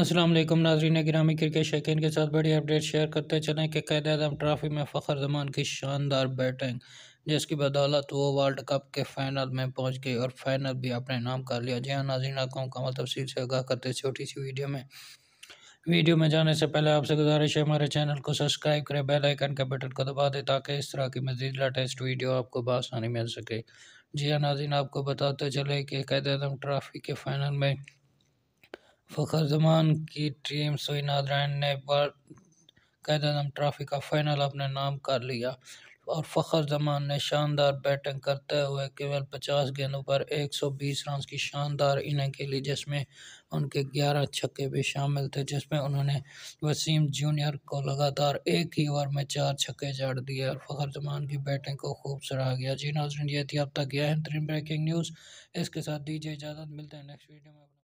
असलम नाजरीन ग्रामी क्रिकेट शौकीन के साथ बड़ी अपडेट शेयर करते चलें कि कैद आजम ट्रॉफी में फ़खर जमान की शानदार बैटिंग जिसकी बदौलत वो वर्ल्ड कप के फाइनल में पहुंच गई और फाइनल भी अपने नाम कर लिया जी हाँ नाजीन आपको मुकमल तफसील से आगाह करते छोटी सी वीडियो में वीडियो में जाने से पहले आपसे गुजारिश है हमारे चैनल को सब्सक्राइब करें बेल आइकन के बटन को दबा दें ताकि इस तरह की मजीद लेटेस्ट वीडियो आपको बसानी मिल सके जी हाँ नाजीन आपको बताते चले कि कैद आजम ट्रॉफी के फाइनल में फखर की टीम सोई नारायण ने कैदम ट्रॉफी का फाइनल अपने नाम कर लिया और फ़खर जमान ने शानदार बैटिंग करते हुए केवल 50 गेंदों पर 120 रन की शानदार इनिंग खेली जिसमें उनके 11 छक्के भी शामिल थे जिसमें उन्होंने वसीम जूनियर को लगातार एक ही ओवर में चार छक्के जड़ दिए और फ़खर जमान की बैटिंग को खूब सराहा गया जी नाजरन ये थी अब तक यह तरीन ब्रेकिंग न्यूज़ इसके साथ दीजिए इजाज़त मिलते हैं नेक्स्ट वीडियो में